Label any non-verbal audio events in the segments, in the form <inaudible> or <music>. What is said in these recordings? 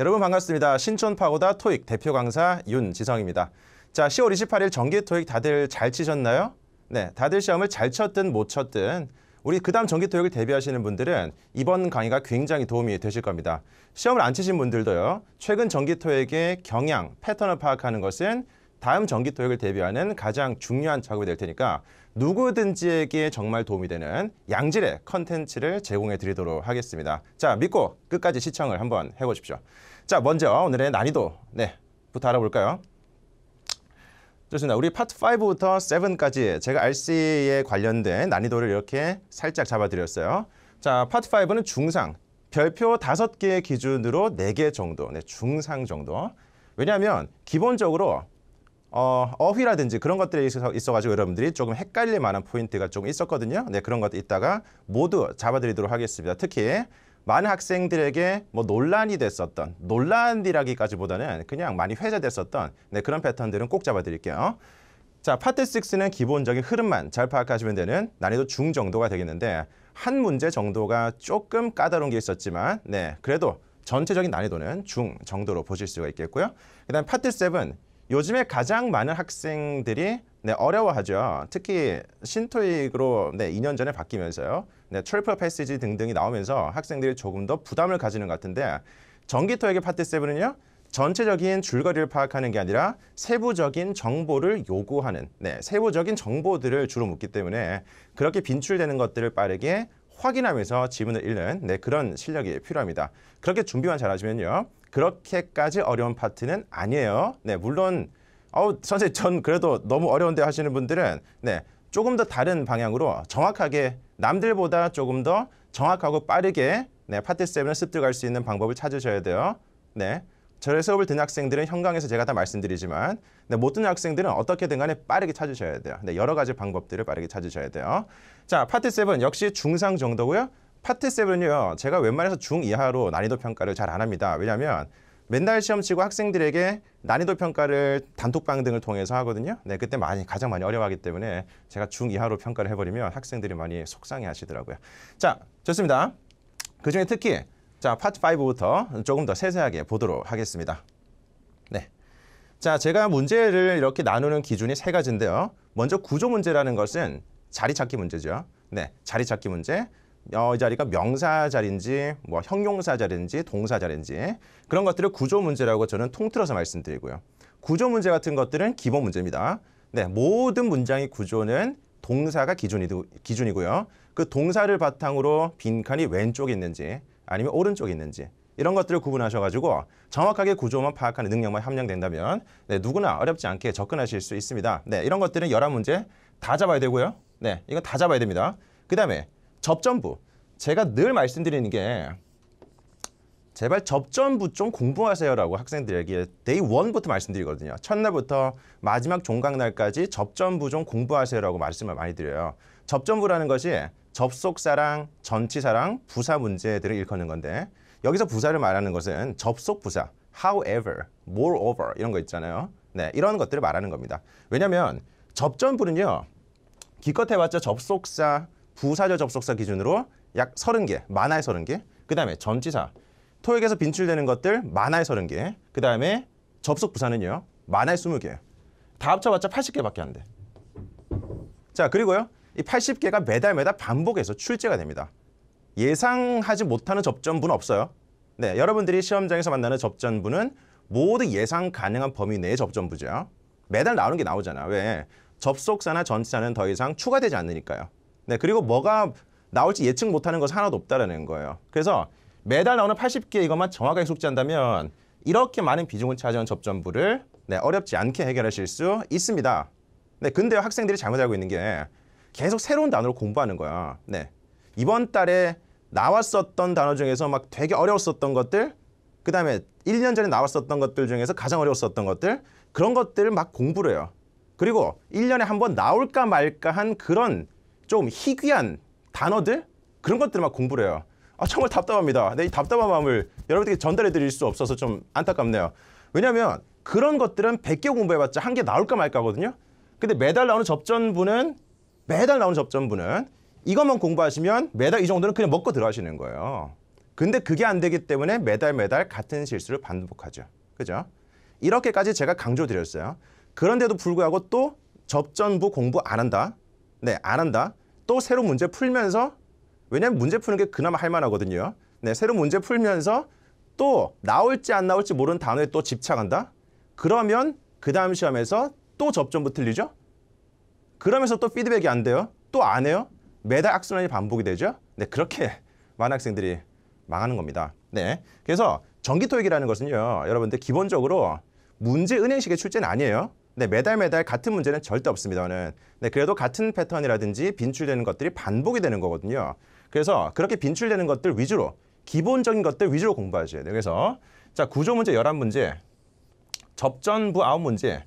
여러분 반갑습니다. 신촌 파고다 토익 대표 강사 윤지성입니다. 자, 10월 28일 정기 토익 다들 잘 치셨나요? 네, 다들 시험을 잘 쳤든 못 쳤든 우리 그다음 정기 토익을 대비하시는 분들은 이번 강의가 굉장히 도움이 되실 겁니다. 시험을 안 치신 분들도요. 최근 정기 토익의 경향, 패턴을 파악하는 것은 다음 정기 토익을 대비하는 가장 중요한 작업이 될 테니까 누구든지에게 정말 도움이 되는 양질의 컨텐츠를 제공해 드리도록 하겠습니다. 자, 믿고 끝까지 시청을 한번 해 보십시오. 자, 먼저 오늘의 난이도 네, 부터 알아볼까요? 좋습니다. 우리 파트 5부터 7까지 제가 RC에 관련된 난이도를 이렇게 살짝 잡아드렸어요. 자, 파트 5는 중상, 별표 5개 기준으로 4개 정도, 네, 중상 정도. 왜냐하면 기본적으로 어, 어휘라든지 그런 것들이있어가지고 여러분들이 조금 헷갈릴 만한 포인트가 조금 있었거든요. 네, 그런 것도 있다가 모두 잡아드리도록 하겠습니다. 특히 많은 학생들에게 뭐 논란이 됐었던 논란이라기까지보다는 그냥 많이 회자됐었던 네, 그런 패턴들은 꼭 잡아드릴게요. 자, 파트 6는 기본적인 흐름만 잘 파악하시면 되는 난이도 중 정도가 되겠는데 한 문제 정도가 조금 까다로운 게 있었지만 네, 그래도 전체적인 난이도는 중 정도로 보실 수가 있겠고요. 그다음 파트 7 요즘에 가장 많은 학생들이 네, 어려워하죠. 특히 신토익으로 네, 2년 전에 바뀌면서요. 네, 트리플 패시지 등등이 나오면서 학생들이 조금 더 부담을 가지는 것 같은데 전기토익의 파트 세븐은요 전체적인 줄거리를 파악하는 게 아니라 세부적인 정보를 요구하는 네, 세부적인 정보들을 주로 묻기 때문에 그렇게 빈출되는 것들을 빠르게 확인하면서 지문을 읽는 네, 그런 실력이 필요합니다. 그렇게 준비만 잘하시면요. 그렇게까지 어려운 파트는 아니에요. 네, 물론 어우 선생님 전 그래도 너무 어려운데 하시는 분들은 네 조금 더 다른 방향으로 정확하게 남들보다 조금 더 정확하고 빠르게 네 파트 7을 습득할 수 있는 방법을 찾으셔야 돼요. 네. 저의 수업을 듣는 학생들은 현강에서 제가 다 말씀드리지만 네, 못 듣는 학생들은 어떻게든 간에 빠르게 찾으셔야 돼요. 네, 여러 가지 방법들을 빠르게 찾으셔야 돼요. 자, 파트 7 역시 중상 정도고요. 파트 7은요. 제가 웬만해서 중 이하로 난이도 평가를 잘 안 합니다. 왜냐하면 맨날 시험 치고 학생들에게 난이도 평가를 단톡방 등을 통해서 하거든요. 네, 그때 많이 가장 많이 어려워하기 때문에 제가 중 이하로 평가를 해버리면 학생들이 많이 속상해하시더라고요. 자, 좋습니다. 그 중에 특히 자 파트 5부터 조금 더 세세하게 보도록 하겠습니다. 네, 자 제가 문제를 이렇게 나누는 기준이 세 가지인데요. 먼저 구조 문제라는 것은 자리 찾기 문제죠. 네, 자리 찾기 문제. 어, 이 자리가 명사 자리인지 뭐 형용사 자리인지 동사 자리인지 그런 것들을 구조 문제라고 저는 통틀어서 말씀드리고요. 구조 문제 같은 것들은 기본 문제입니다. 네, 모든 문장의 구조는 동사가 기준이, 기준이고요. 그 동사를 바탕으로 빈칸이 왼쪽에 있는지 아니면 오른쪽에 있는지 이런 것들을 구분하셔가지고 정확하게 구조만 파악하는 능력만 함량된다면 네, 누구나 어렵지 않게 접근하실 수 있습니다. 네, 이런 것들은 열한 문제 다 잡아야 되고요. 네, 이건 다 잡아야 됩니다. 그 다음에 접전부. 제가 늘 말씀드리는 게 제발 접전부 좀 공부하세요라고 학생들에게 데이 원부터 말씀드리거든요. 첫날부터 마지막 종강날까지 접전부 좀 공부하세요라고 말씀을 많이 드려요. 접전부라는 것이 접속사랑 전치사랑 부사 문제들을 일컫는 건데 여기서 부사를 말하는 것은 접속 부사, however, moreover 이런 거 있잖아요. 네, 이런 것들을 말하는 겁니다. 왜냐하면 접전부는요. 기껏 해봤자 접속사, 부사절 접속사 기준으로 약 30개, 만화의 30개, 그 다음에 전치사, 토익에서 빈출되는 것들 만화의 30개, 그 다음에 접속 부사는요, 만화의 20개. 다 합쳐봤자 80개밖에 안 돼. 자, 그리고요, 이 80개가 매달 매달 반복해서 출제가 됩니다. 예상하지 못하는 접전부는 없어요. 네, 여러분들이 시험장에서 만나는 접전부는 모두 예상 가능한 범위 내의 접전부죠. 매달 나오는 게 나오잖아. 왜? 접속사나 전치사는 더 이상 추가되지 않으니까요. 네, 그리고 뭐가 나올지 예측 못하는 것은 하나도 없다라는 거예요. 그래서 매달 나오는 80개 이것만 정확하게 숙지한다면 이렇게 많은 비중을 차지한 접전부를 네, 어렵지 않게 해결하실 수 있습니다. 네, 근데 학생들이 잘못 알고 있는 게 계속 새로운 단어를 공부하는 거야. 네. 이번 달에 나왔었던 단어 중에서 막 되게 어려웠었던 것들 그 다음에 1년 전에 나왔었던 것들 중에서 가장 어려웠었던 것들 그런 것들을 막 공부를 해요. 그리고 1년에 한 번 나올까 말까 한 그런 좀 희귀한 단어들 그런 것들을막 공부를 해요. 아, 정말 답답합니다. 근데 이 답답한 마음을 여러분들께 전달해 드릴 수 없어서 좀 안타깝네요. 왜냐하면 그런 것들은 100개 공부해봤자 한 개 나올까 말까 하거든요. 근데 매달 나오는 접전부는 매달 나오는 접전부는 이것만 공부하시면 매달 이 정도는 그냥 먹고 들어가시는 거예요. 근데 그게 안 되기 때문에 매달 매달 같은 실수를 반복하죠. 그죠? 이렇게까지 제가 강조드렸어요. 그런데도 불구하고 또 접전부 공부 안 한다. 네, 안 한다. 또 새로 문제 풀면서 왜냐면 문제 푸는 게 그나마 할만하거든요. 네, 새로 문제 풀면서 또 나올지 안 나올지 모르는 단어에 또 집착한다. 그러면 그 다음 시험에서 또 접점부 틀리죠. 그러면서 또 피드백이 안 돼요. 또 안 해요. 매달 악순환이 반복이 되죠. 네, 그렇게 많은 학생들이 망하는 겁니다. 네, 그래서 전기토익이라는 것은요. 여러분들 기본적으로 문제 은행식의 출제는 아니에요. 근데 네, 매달 매달 같은 문제는 절대 없습니다만은 네, 그래도 같은 패턴이라든지 빈출되는 것들이 반복이 되는 거거든요. 그래서 그렇게 빈출되는 것들 위주로 기본적인 것들 위주로 공부하셔야 돼요. 네, 그래서 자 구조 문제 열한 문제 접전부 아홉 문제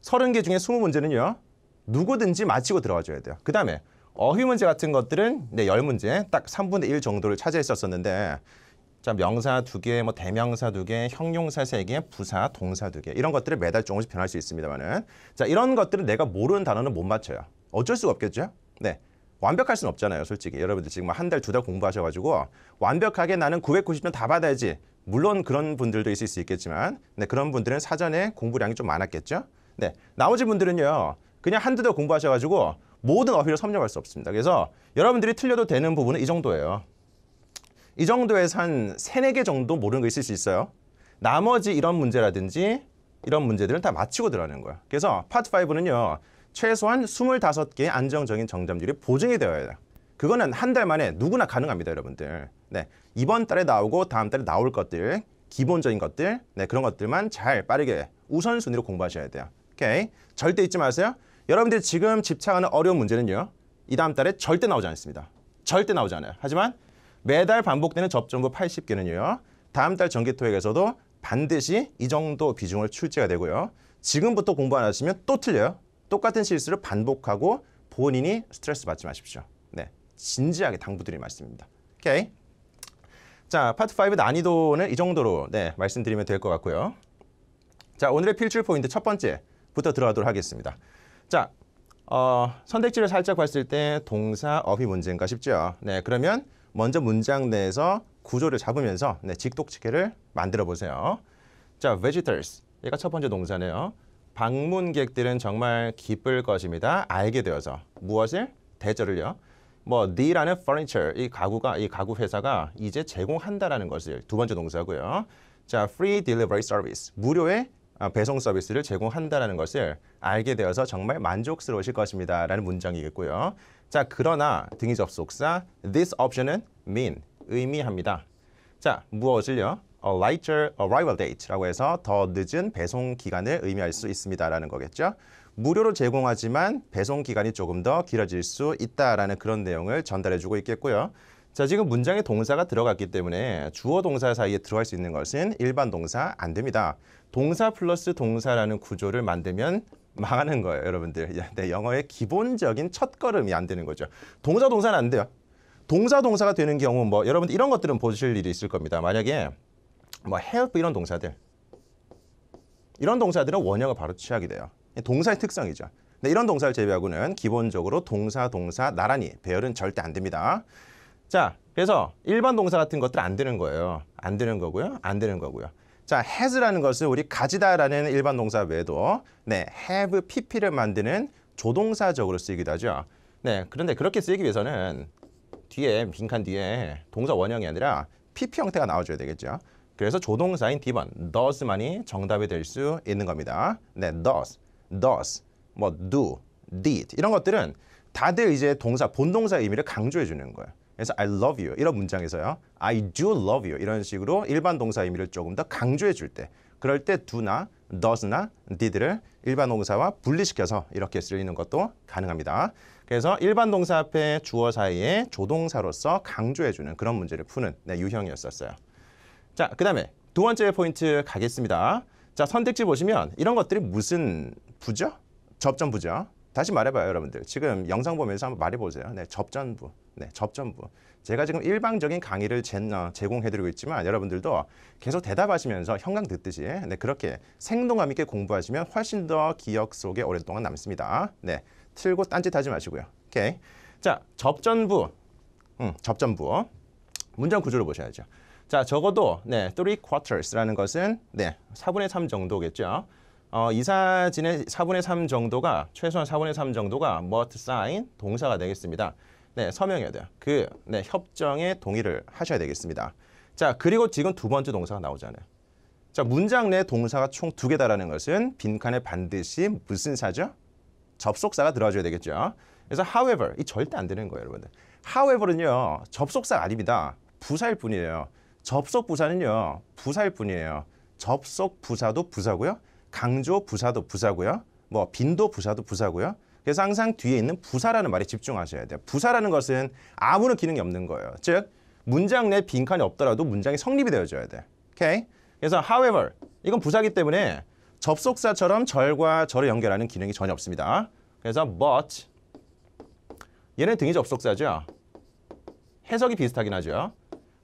서른 개 중에 스무 문제는요. 누구든지 마치고 들어가줘야 돼요. 그 다음에 어휘 문제 같은 것들은 네, 열문제딱 삼분의일 정도를 차지했었었는데 자, 명사 두 개, 뭐 대명사 두 개, 형용사 세 개, 부사, 동사 두 개. 이런 것들을 매달 조금씩 변할 수 있습니다만은. 자, 이런 것들은 내가 모르는 단어는 못 맞춰요. 어쩔 수가 없겠죠? 네. 완벽할 수는 없잖아요, 솔직히. 여러분들 지금 한 달, 두 달 공부하셔 가지고 완벽하게 나는 990점 다 받아야지. 물론 그런 분들도 있을 수 있겠지만 네, 그런 분들은 사전에 공부량이 좀 많았겠죠? 네. 나머지 분들은요. 그냥 한두 달 공부하셔 가지고 모든 어휘를 섭렵할 수 없습니다. 그래서 여러분들이 틀려도 되는 부분은 이 정도예요. 이 정도에서 한 세네 개 정도 모르는 거 있을 수 있어요. 나머지 이런 문제라든지 이런 문제들은 다 맞추고 들어가는 거예요 그래서 파트 5는요. 최소한 25개의 안정적인 정답률이 보증이 되어야 돼요. 그거는 한 달 만에 누구나 가능합니다, 여러분들. 네. 이번 달에 나오고 다음 달에 나올 것들, 기본적인 것들, 네, 그런 것들만 잘 빠르게 우선순위로 공부하셔야 돼요. 오케이? 절대 잊지 마세요. 여러분들이 지금 집착하는 어려운 문제는요. 이 다음 달에 절대 나오지 않습니다. 절대 나오지 않아요. 하지만 매달 반복되는 접종구 80개는요. 다음 달전기토익에서도 반드시 이 정도 비중을 출제가 되고요. 지금부터 공부 안 하시면 또 틀려요. 똑같은 실수를 반복하고 본인이 스트레스 받지 마십시오. 네, 진지하게 당부드리는 말씀입니다. 오케이. 자, 파트 5 난이도는 이 정도로 네, 말씀드리면 될 것 같고요. 자, 오늘의 필출 포인트 첫 번째부터 들어가도록 하겠습니다. 자, 어, 선택지를 살짝 봤을 때 동사, 어휘 문제인가 싶죠. 네, 그러면 먼저 문장 내에서 구조를 잡으면서 네, 직독직해를 만들어 보세요. 자, visitors. 얘가 첫 번째 동사네요. 방문객들은 정말 기쁠 것입니다. 알게 되어서. 무엇을? 대절을요. 뭐 t 라는 furniture, 이 가구가, 이 가구 회사가 이제 제공한다라는 것을 두 번째 동사고요. 자, free delivery service. 무료의 아, 배송 서비스를 제공한다라는 것을 알게 되어서 정말 만족스러우실 것입니다. 라는 문장이겠고요. 자, 그러나 등이 접속사 this option은 mean 의미합니다. 자, 무엇을요? a l h t e r arrival date라고 해서 더 늦은 배송 기간을 의미할 수 있습니다라는 거겠죠. 무료로 제공하지만 배송 기간이 조금 더 길어질 수 있다라는 그런 내용을 전달해주고 있겠고요. 자, 지금 문장에 동사가 들어갔기 때문에 주어 동사 사이에 들어갈 수 있는 것은 일반 동사 안 됩니다. 동사 플러스 동사라는 구조를 만들면 망하는 거예요, 여러분들. 내 영어의 기본적인 첫걸음이 안 되는 거죠. 동사 동사는 안 돼요. 동사 동사가 되는 경우 뭐 여러분들 이런 것들은 보실 일이 있을 겁니다. 만약에 뭐 help 이런 동사들 이런 동사들은 원형을 바로 취하게 돼요. 동사의 특성이죠. 근데 이런 동사를 제외하고는 기본적으로 동사 동사 나란히 배열은 절대 안 됩니다. 자, 그래서 일반 동사 같은 것들 안 되는 거예요. 안 되는 거고요. 안 되는 거고요. 자, has라는 것을 우리 가지다라는 일반 동사 외에도 네, have pp를 만드는 조동사적으로 쓰이기도 하죠. 네, 그런데 그렇게 쓰이기 위해서는 뒤에 빈칸 뒤에 동사 원형이 아니라 pp 형태가 나와줘야 되겠죠. 그래서 조동사인 D번 does만이 정답이 될 수 있는 겁니다. 네, does, does, 뭐 do, did 이런 것들은 다들 이제 동사 본동사의 의미를 강조해 주는 거예요. 그래서 I love you 이런 문장에서요. I do love you 이런 식으로 일반 동사 의미를 조금 더 강조해 줄 때 그럴 때 do나 does나 did를 일반 동사와 분리시켜서 이렇게 쓰이는 것도 가능합니다. 그래서 일반 동사 앞에 주어 사이에 조동사로서 강조해 주는 그런 문제를 푸는 네, 유형이었었어요. 자, 그다음에 두 번째 포인트 가겠습니다. 자, 선택지 보시면 이런 것들이 무슨 부죠? 접점 부죠? 다시 말해봐요 여러분들 지금 영상 보면서 한번 말해보세요 네, 접전부 네, 접전부 제가 지금 일방적인 강의를 어, 제, 공해드리고 있지만 여러분들도 계속 대답하시면서 형광 듣듯이 네, 그렇게 생동감 있게 공부하시면 훨씬 더 기억 속에 오랫동안 남습니다 네, 틀고 딴짓하지 마시고요 오케이. 자 접전부 음, 접전부 문장 구조를 보셔야죠 자 적어도 네, three quarters라는 것은 네, 4분의 3 정도겠죠 어, 이사진의 4분의 3 정도가 최소한 4분의 3 정도가 must sign 동사가 되겠습니다. 네, 서명해야 돼요. 그 네, 협정에 동의를 하셔야 되겠습니다. 자, 그리고 지금 두 번째 동사가 나오잖아요. 자, 문장 내 동사가 총 두 개다라는 것은 빈칸에 반드시 무슨 사죠? 접속사가 들어와줘야 되겠죠. 그래서 however, 이 절대 안 되는 거예요, 여러분들. however는요, 접속사가 아닙니다. 부사일 뿐이에요. 접속 부사는요, 부사일 뿐이에요. 접속 부사도 부사고요. 강조 부사도 부사고요. 뭐 빈도 부사도 부사고요. 그래서 항상 뒤에 있는 부사라는 말에 집중하셔야 돼요. 부사라는 것은 아무런 기능이 없는 거예요. 즉 문장 내 빈칸이 없더라도 문장이 성립이 되어줘야 돼. 오케이? 그래서 however 이건 부사기 때문에 접속사처럼 절과 절을 연결하는 기능이 전혀 없습니다. 그래서 but 얘는 등이 접속사죠. 해석이 비슷하긴 하죠.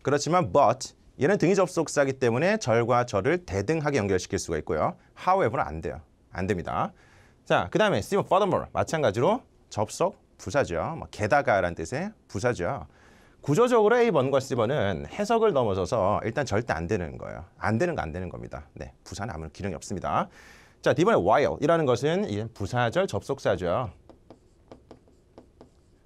그렇지만 but 얘는 등이 접속사기 때문에 절과 절을 대등하게 연결시킬 수가 있고요. however는 안 돼요. 안 됩니다. 자, 그 다음에 쓰면 furthermore. 마찬가지로 접속 부사죠. 뭐게다가라는 뜻의 부사죠. 구조적으로 A번과 C번은 해석을 넘어서서 일단 절대 안 되는 거예요. 안 되는 거 안 되는 겁니다. 네, 부사는 아무런 기능이 없습니다. 자, 이번에 while이라는 것은 부사절 접속사죠.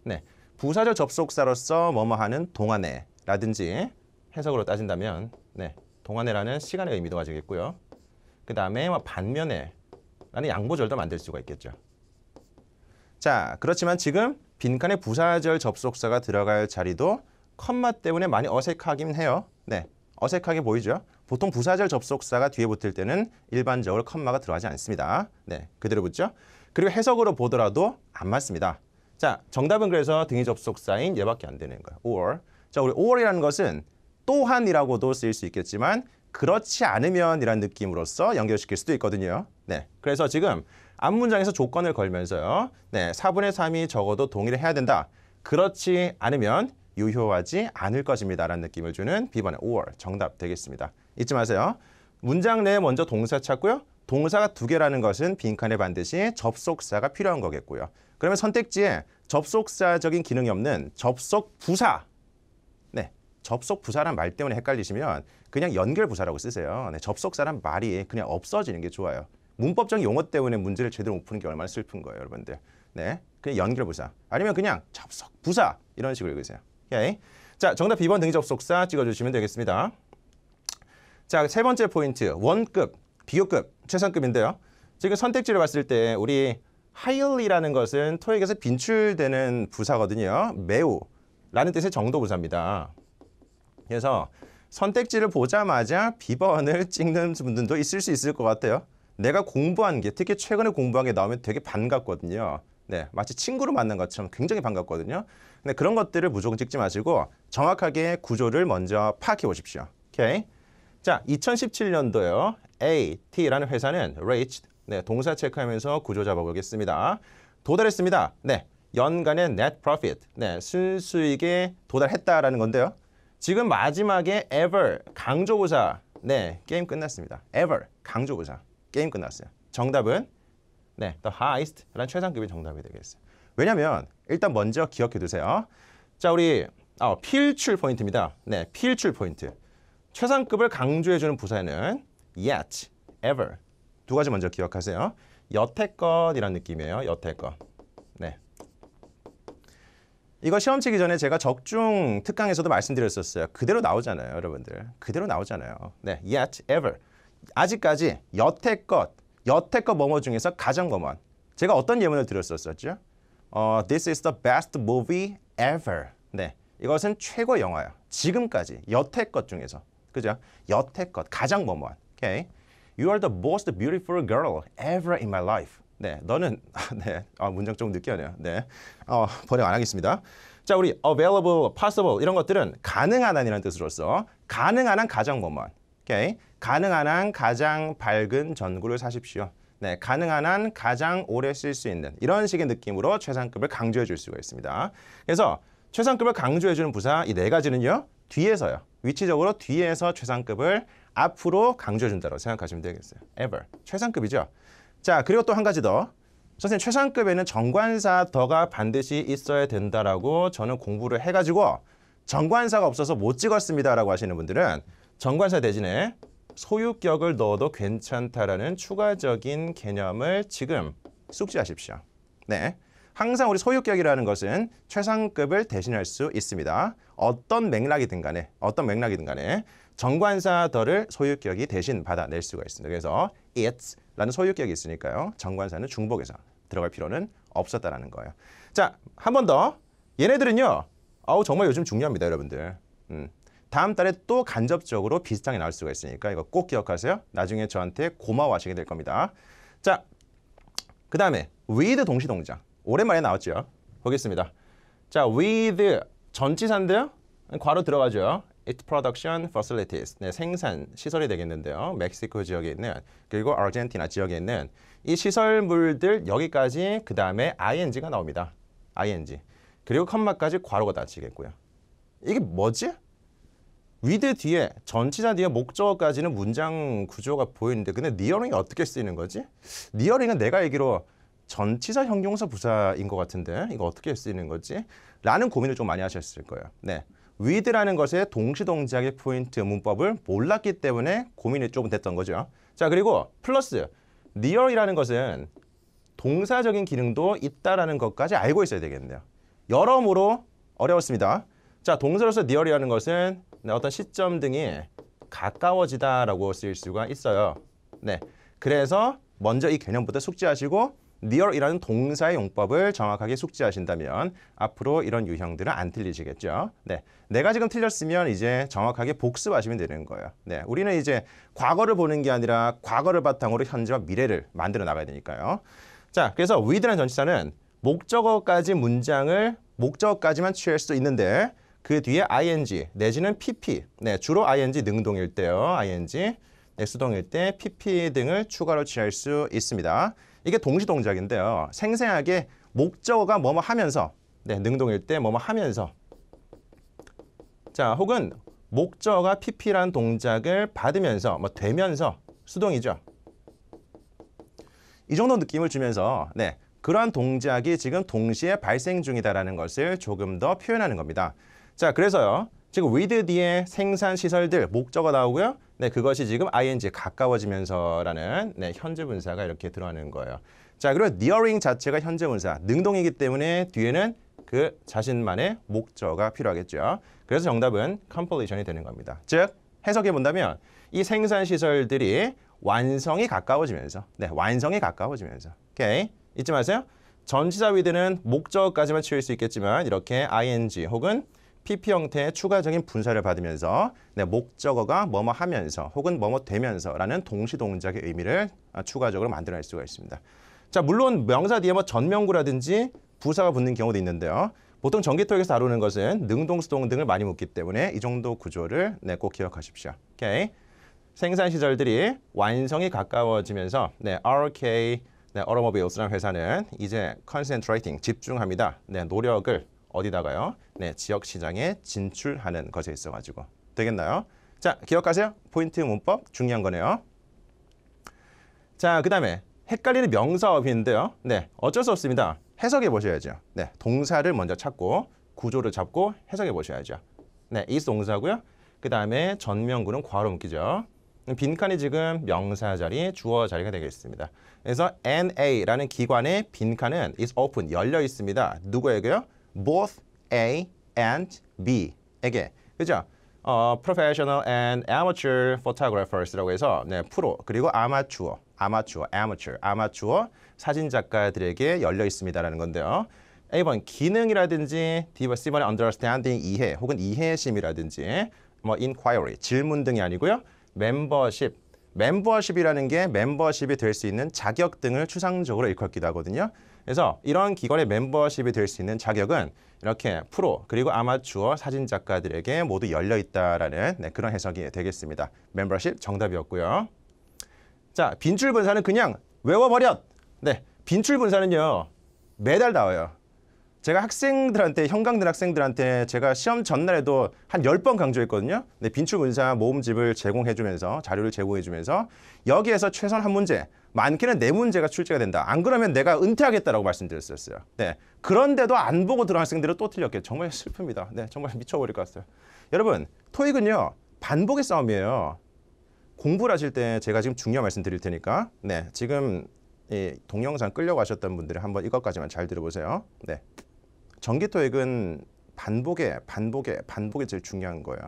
네, 부사절 접속사로서 뭐뭐 하는 동안에 라든지 해석으로 따진다면 네, 동안에라는 시간의 의미도 가지겠고요그 다음에 뭐 반면에 라는 양보절도 만들 수가 있겠죠. 자, 그렇지만 지금 빈칸에 부사절 접속사가 들어갈 자리도 컴마 때문에 많이 어색하긴 해요. 네, 어색하게 보이죠? 보통 부사절 접속사가 뒤에 붙을 때는 일반적으로 컴마가 들어가지 않습니다. 네, 그대로 붙죠? 그리고 해석으로 보더라도 안 맞습니다. 자, 정답은 그래서 등이 접속사인 얘밖에 안 되는 거예요. or. 자, 우리 or이라는 것은 또한이라고도 쓰일 수 있겠지만 그렇지 않으면이란 느낌으로써 연결시킬 수도 있거든요. 네, 그래서 지금 앞 문장에서 조건을 걸면서요. 네, 4분의 3이 적어도 동의를해야 된다. 그렇지 않으면 유효하지 않을 것입니다. 라는 느낌을 주는 B번의 or 정답 되겠습니다. 잊지 마세요. 문장 내에 먼저 동사 찾고요. 동사가 두 개라는 것은 빈칸에 반드시 접속사가 필요한 거겠고요. 그러면 선택지에 접속사적인 기능이 없는 접속 부사 접속 부사란 말 때문에 헷갈리시면 그냥 연결 부사라고 쓰세요. 네, 접속사란 말이 그냥 없어지는 게 좋아요. 문법적 용어 때문에 문제를 제대로 못 푸는 게 얼마나 슬픈 거예요, 여러분들. 네, 그냥 연결 부사 아니면 그냥 접속 부사 이런 식으로 읽으세요. 오케이? 자, 정답 2번 등위 접속사 찍어주시면 되겠습니다. 자, 세 번째 포인트 원급, 비교급, 최상급인데요. 지금 선택지를 봤을 때 우리 highly라는 것은 토익에서 빈출되는 부사거든요. 매우 라는 뜻의 정도 부사입니다. 그래서 선택지를 보자마자 비번을 <laughs> 찍는 분들도 있을 수 있을 것 같아요. 내가 공부한 게 특히 최근에 공부한 게 나오면 되게 반갑거든요. 네, 마치 친구를 만난 것처럼 굉장히 반갑거든요. 근데 그런 것들을 무조건 찍지 마시고 정확하게 구조를 먼저 파악해 보십시오. 오케이. 자, 2017년도요. 에 AT라는 회사는 reached 네, 동사 체크하면서 구조 잡아보겠습니다. 도달했습니다. 네, 연간의 net profit, 네, 순수익에 도달했다라는 건데요. 지금 마지막에 ever 강조부사 네 게임 끝났습니다. ever 강조부사 게임 끝났어요. 정답은 네 the highest라는 최상급이 정답이 되겠어요. 왜냐면 일단 먼저 기억해 두세요. 자 우리 어, 필출 포인트입니다. 네 필출 포인트 최상급을 강조해 주는 부사에는 yet, ever 두 가지 먼저 기억하세요. 여태껏이라는 느낌이에요. 여태껏. 이거 시험 치기 전에 제가 적중 특강에서도 말씀드렸었어요. 그대로 나오잖아요, 여러분들. 그대로 나오잖아요. 네, yet, ever. 아직까지 여태껏, 여태껏 뭐뭐 중에서 가장 뭐뭐. 제가 어떤 예문을 드렸었었죠? 어, this is the best movie ever. 네, 이것은 최고 영화야. 지금까지, 여태껏 중에서. 그죠? 여태껏 가장 뭐뭐 오케이. Okay? You are the most beautiful girl ever in my life. 네, 너는 <laughs> 네, 아, 문장 좀 느끼하네요. 네, 어, 번역 안 하겠습니다. 자, 우리 available, possible 이런 것들은 가능한 한이라는 뜻으로써 가능한 한 가장 먼먼, 오케이? 가능한 한 가장 밝은 전구를 사십시오. 네, 가능한 한 가장 오래 쓸 수 있는 이런 식의 느낌으로 최상급을 강조해 줄 수가 있습니다. 그래서 최상급을 강조해 주는 부사 이 네 가지는요. 뒤에서요. 위치적으로 뒤에서 최상급을 앞으로 강조해 준다고 생각하시면 되겠어요. ever. 최상급이죠. 자, 그리고 또 한 가지 더. 선생님 최상급에는 정관사 더가 반드시 있어야 된다라고 저는 공부를 해가지고 정관사가 없어서 못 찍었습니다라고 하시는 분들은 정관사 대신에 소유격을 넣어도 괜찮다라는 추가적인 개념을 지금 숙지하십시오. 네. 항상 우리 소유격이라는 것은 최상급을 대신할 수 있습니다. 어떤 맥락이든 간에, 어떤 맥락이든 간에 정관사 더를 소유격이 대신 받아낼 수가 있습니다. 그래서 it's 라는 소유격이 있으니까요. 정관사는 중복에서 들어갈 필요는 없었다라는 거예요. 자, 한 번 더. 얘네들은요. 아우 정말 요즘 중요합니다, 여러분들. 음. 다음 달에 또 간접적으로 비슷하게 나올 수가 있으니까 이거 꼭 기억하세요. 나중에 저한테 고마워하시게 될 겁니다. 자, 그 다음에 with 동시동작 오랜만에 나왔죠. 보겠습니다. 자, with 전치사인데요. 괄호 들어가죠. i t production facilities, 네, 생산 시설이 되겠는데요. 멕시코 지역에 있는 그리고 아르헨티나 지역에 있는 이 시설물들 여기까지 그 다음에 ing가 나옵니다. ing 그리고 컴마까지 괄호가 닫히겠고요. 이게 뭐지? 위드 뒤에 전치사 뒤에 목적어까지는 문장 구조가 보이는데 근데 니어링이 어떻게 쓰이는 거지? 니어링은 내가 알기로 전치사 형용사 부사인 것 같은데 이거 어떻게 쓰이는 거지? 라는 고민을 좀 많이 하셨을 거예요. 네. with라는 것의 동시동작의 포인트 문법을 몰랐기 때문에 고민이 조금 됐던 거죠. 자 그리고 플러스 near이라는 것은 동사적인 기능도 있다라는 것까지 알고 있어야 되겠네요. 여러모로 어려웠습니다. 자 동사로서 near이라는 것은 네, 어떤 시점 등이 가까워지다라고 쓰일 수가 있어요. 네, 그래서 먼저 이 개념부터 숙지하시고 near이라는 동사의 용법을 정확하게 숙지하신다면 앞으로 이런 유형들은 안 틀리시겠죠. 네, 내가 지금 틀렸으면 이제 정확하게 복습하시면 되는 거예요. 네, 우리는 이제 과거를 보는 게 아니라 과거를 바탕으로 현재와 미래를 만들어 나가야 되니까요. 자, 그래서 with라는 전치사는 목적어까지 문장을 목적어까지만 취할 수도 있는데 그 뒤에 ing 내지는 pp 네, 주로 ing 능동일 때요. ing 네, 수동일 때 pp 등을 추가로 취할 수 있습니다. 이게 동시 동작인데요. 생생하게 목적어가 뭐뭐 하면서 네, 능동일 때 뭐뭐 하면서 자, 혹은 목적어가 PP란 동작을 받으면서 뭐 되면서 수동이죠. 이 정도 느낌을 주면서 네, 그러한 동작이 지금 동시에 발생 중이다라는 것을 조금 더 표현하는 겁니다. 자, 그래서요. 지금 with 뒤에 생산 시설들 목적어 나오고요. 네, 그것이 지금 ing에 가까워지면서라는 네, 현재 분사가 이렇게 들어가는 거예요. 자, 그리고 nearing 자체가 현재 분사, 능동이기 때문에 뒤에는 그 자신만의 목적가 필요하겠죠. 그래서 정답은 컴플레이션이 되는 겁니다. 즉, 해석해 본다면 이 생산 시설들이 완성이 가까워지면서 네, 완성이 가까워지면서 오케이. 잊지 마세요. 전치사 위드는 목적까지만 치울 수 있겠지만 이렇게 ing 혹은 PP 형태의 추가적인 분사를 받으면서 네, 목적어가 뭐뭐 하면서 혹은 뭐뭐 되면서라는 동시 동작의 의미를 아, 추가적으로 만들어낼 수가 있습니다. 자 물론 명사 뒤에 뭐 전명구라든지 부사가 붙는 경우도 있는데요. 보통 전기토에서 다루는 것은 능동, 수동 등을 많이 묻기 때문에 이 정도 구조를 네, 꼭 기억하십시오. 오케이. 생산 시절들이 완성이 가까워지면서 네, RK 네, Automobiles라는 회사는 이제 컨센트 c 이팅 집중합니다. 네, 노력을 어디다가요? 네, 지역 시장에 진출하는 것에 있어가지고 되겠나요? 자, 기억하세요. 포인트 문법 중요한 거네요. 자, 그 다음에 헷갈리는 명사업인데요 네, 어쩔 수 없습니다. 해석해 보셔야죠. 네, 동사를 먼저 찾고 구조를 잡고 해석해 보셔야죠. 네, is 동사고요. 그 다음에 전명구는 괄호 묶이죠. 빈칸이 지금 명사 자리, 주어 자리가 되겠습니다. 그래서 NA라는 기관의 빈칸은 is open, 열려 있습니다. 누구에게요? both A and B에게 그죠? 어, professional and amateur photographers라고 해서 네, 프로 그리고 아마추어, 아마추어, amateur, 아마추어 사진 작가들에게 열려 있습니다라는 건데요. A번 기능이라든지 C번의 understanding 이해 혹은 이해심이라든지 뭐 inquiry 질문 등이 아니고요. 멤버십 멤버십이라는 게 멤버십이 될 수 있는 자격 등을 추상적으로 일컫기도 하거든요. 그래서 이런 기관의 멤버십이 될 수 있는 자격은 이렇게 프로 그리고 아마추어 사진 작가들에게 모두 열려 있다라는 네, 그런 해석이 되겠습니다. 멤버십 정답이었고요. 자, 빈출 분사는 그냥 외워버렸. 네, 빈출 분사는요. 매달 나와요. 제가 학생들한테 형광등 학생들한테 제가 시험 전날에도 한 열 번 강조했거든요. 근 네, 빈출 분사 모음집을 제공해 주면서 자료를 제공해 주면서 여기에서 최선한 문제 많게는 내 네 문제가 출제가 된다. 안 그러면 내가 은퇴하겠다라고 말씀드렸었어요. 네. 그런데도 안 보고 들어간 학생들은 또틀렸게 정말 슬픕니다. 네, 정말 미쳐버릴 것 같아요. 여러분, 토익은요. 반복의 싸움이에요. 공부를 하실 때 제가 지금 중요한 말씀 드릴 테니까 네, 지금 이 동영상 끌려가셨던 분들이 한번 이것까지만 잘 들어보세요. 네. 전기 토익은 반복에 반복에 반복이 제일 중요한 거예요.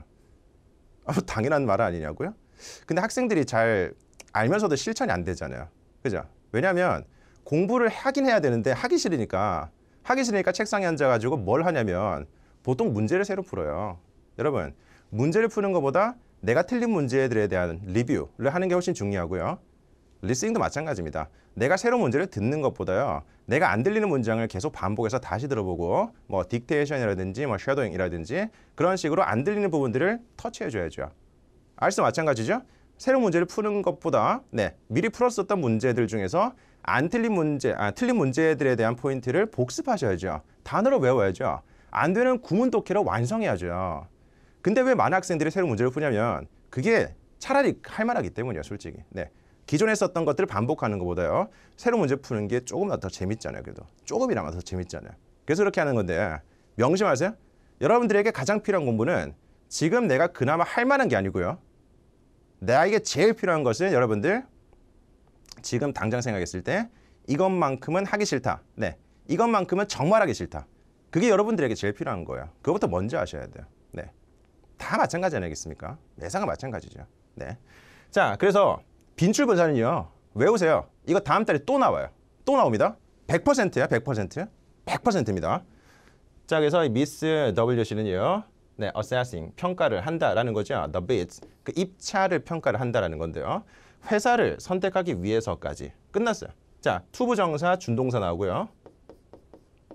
아, 뭐 당연한 말 아니냐고요? 근데 학생들이 잘 알면서도 실천이 안 되잖아요. 그죠? 왜냐하면 공부를 하긴 해야 되는데 하기 싫으니까 하기 싫으니까 책상에 앉아가지고 뭘 하냐면 보통 문제를 새로 풀어요. 여러분 문제를 푸는 것보다 내가 틀린 문제들에 대한 리뷰를 하는 게 훨씬 중요하고요. 리스닝도 마찬가지입니다. 내가 새로운 문제를 듣는 것보다요. 내가 안 들리는 문장을 계속 반복해서 다시 들어보고 뭐 딕테이션이라든지 뭐 쉐도잉이라든지 그런 식으로 안 들리는 부분들을 터치해 줘야죠. 알스 마찬가지죠. 새로운 문제를 푸는 것보다 네, 미리 풀었었던 문제들 중에서 안 틀린 문제, 아, 틀린 문제들에 대한 포인트를 복습하셔야죠. 단어를 외워야죠. 안 되는 구문 독해를 완성해야죠. 근데 왜 많은 학생들이 새로운 문제를 푸냐면 그게 차라리 할 만하기 때문이에요, 솔직히. 네. 기존에 썼던 것들을 반복하는 것보다요. 새로운 문제 푸는 게 조금 더 재밌잖아요, 그래도. 조금이라마더 재밌잖아요. 그래서 이렇게 하는 건데 명심하세요. 여러분들에게 가장 필요한 공부는 지금 내가 그나마 할 만한 게 아니고요. 나에게 네, 아, 제일 필요한 것은 여러분들 지금 당장 생각했을 때 이것만큼은 하기 싫다. 네. 이것만큼은 정말 하기 싫다. 그게 여러분들에게 제일 필요한 거예요. 그것부터 먼저 아셔야 돼요. 네. 다 마찬가지 아니겠습니까? 매상은 마찬가지죠. 네. 자, 그래서 빈출 분산은요. 외우세요. 이거 다음 달에 또 나와요. 또 나옵니다. 100%야, 100%. 100%입니다. 자, 그래서 미스 W 씨는요. 네, assessing 평가를 한다라는 거죠. The bids 그 입찰을 평가를 한다라는 건데요. 회사를 선택하기 위해서까지 끝났어요. 자, 투부 정사, 준동사 나오고요.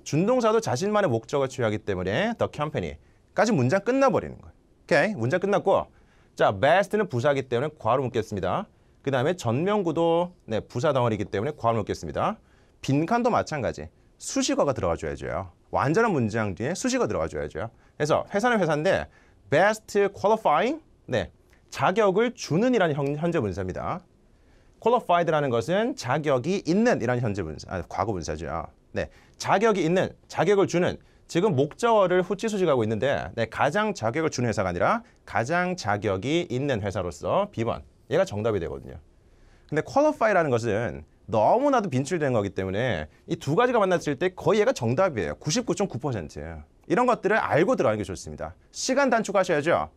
준동사도 자신만의 목적을 취하기 때문에 the company까지 문장 끝나버리는 거예요. 오케이, 문장 끝났고 자, best는 부사기 때문에 과로 묶겠습니다. 그 다음에 전명구도 네, 부사 덩어리이기 때문에 과로 묶겠습니다. 빈칸도 마찬가지. 수식어가 들어가줘야죠. 완전한 문장 뒤에 수식어 들어가줘야죠. 그래서 회사는 회사인데 best qualifying 네 자격을 주는 이라는 현재 문사입니다. qualified라는 것은 자격이 있는 이라는 현재 문사, 아, 과거 문사죠. 네 자격이 있는 자격을 주는 지금 목적어를 후치 수식하고 있는데 네, 가장 자격을 주는 회사가 아니라 가장 자격이 있는 회사로서 비번 얘가 정답이 되거든요. 근데 qualify라는 것은 너무나도 빈출된 거기 때문에 이 두 가지가 만났을 때 거의 얘가 정답이에요. 99.9%. 이런 것들을 알고 들어가는 게 좋습니다. 시간 단축하셔야죠.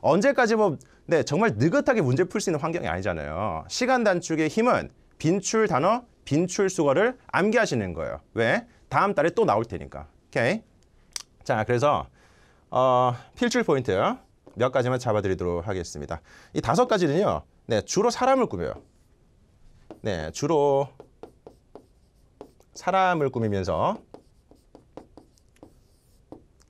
언제까지 뭐 네, 정말 느긋하게 문제 풀 수 있는 환경이 아니잖아요. 시간 단축의 힘은 빈출 단어, 빈출 수거를 암기하시는 거예요. 왜? 다음 달에 또 나올 테니까. 오케이? 자, 그래서 어, 필출 포인트 요몇 가지만 잡아드리도록 하겠습니다. 이 다섯 가지는요. 네, 주로 사람을 꾸며요. 네, 주로 사람을 꾸미면서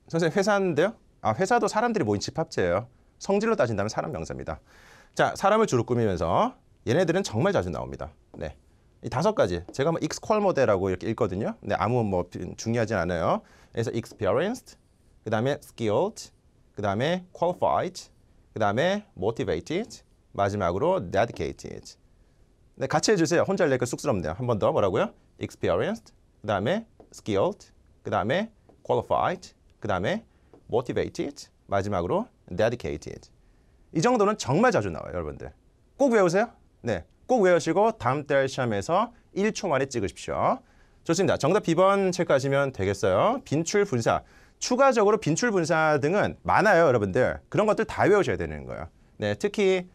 선생님 회사인데요? 아, 회사도 사람들이 모인 집합체예요. 성질로 따진다면 사람 명사입니다. 자, 사람을 주로 꾸미면서 얘네들은 정말 자주 나옵니다. 네. 이 다섯 가지. 제가 뭐 익스퀄 모델이라고 이렇게 읽거든요. 근데 아무 뭐 중요하진 않아요. 그래서 experienced, 그다음에 skilled, 그다음에 qualified, 그다음에 motivated, 마지막으로 dedicated. 네, 같이 해주세요. 혼자 할래니까 그 쑥스럽네요. 한 번 더 뭐라고요? experienced, 그 다음에 skilled, 그 다음에 qualified, 그 다음에 motivated, 마지막으로 dedicated. 이 정도는 정말 자주 나와요, 여러분들. 꼭 외우세요. 네, 꼭 외우시고 다음 달 시험에서 1초 만에 찍으십시오. 좋습니다. 정답 B번 체크하시면 되겠어요. 빈출 분사. 추가적으로 빈출 분사 등은 많아요, 여러분들. 그런 것들 다 외우셔야 되는 거예요. 네, 특히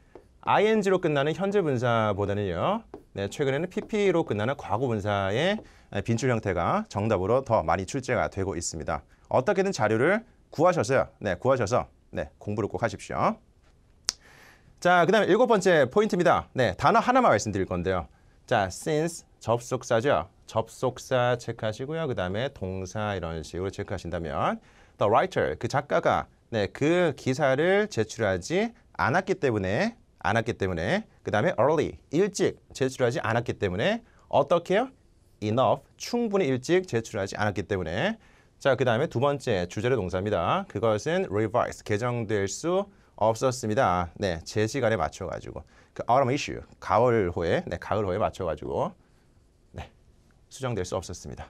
ing로 끝나는 현재 분사보다는요. 네, 최근에는 pp로 끝나는 과거 분사의 빈출 형태가 정답으로 더 많이 출제가 되고 있습니다. 어떻게든 자료를 구하셔서요. 네, 구하셔서 네, 공부를 꼭 하십시오. 자, 그다음 에 일곱 번째 포인트입니다. 네, 단어 하나만 말씀드릴 건데요. 자, since 접속사죠. 접속사 체크하시고요. 그다음에 동사 이런 식으로 체크하신다면 the writer 그 작가가 네, 그 기사를 제출하지 않았기 때문에 않았기 때문에 그 다음에 early, 일찍 제출하지 않았기 때문에 어떻게요? enough, 충분히 일찍 제출하지 않았기 때문에 자, 그 다음에 두 번째 주제로 동사입니다. 그것은 revise, 개정될 수 없었습니다. 네, 제 시간에 맞춰가지고 그 autumn issue, 가을후에 네, 가을후에 맞춰가지고 네, 수정될 수 없었습니다.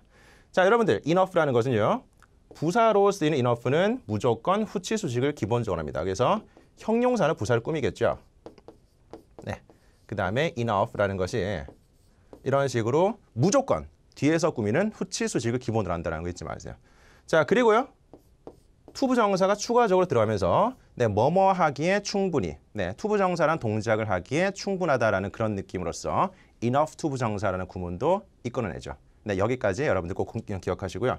자, 여러분들 enough라는 것은요. 부사로 쓰이는 enough는 무조건 후치 수식을 기본적으로 합니다. 그래서 형용사는 부사를 꾸미겠죠. 그 다음에 enough라는 것이 이런 식으로 무조건 뒤에서 꾸미는 후치수 직을 기본으로 한다는 거 잊지 마세요. 자 그리고요. 투부 정사가 추가적으로 들어가면서 네, 뭐뭐 하기에 충분히 네, 투부 정사란 동작을 하기에 충분하다라는 그런 느낌으로써 enough 투부 정사라는 구문도 이끌어내죠. 네, 여기까지 여러분들 꼭 기억하시고요.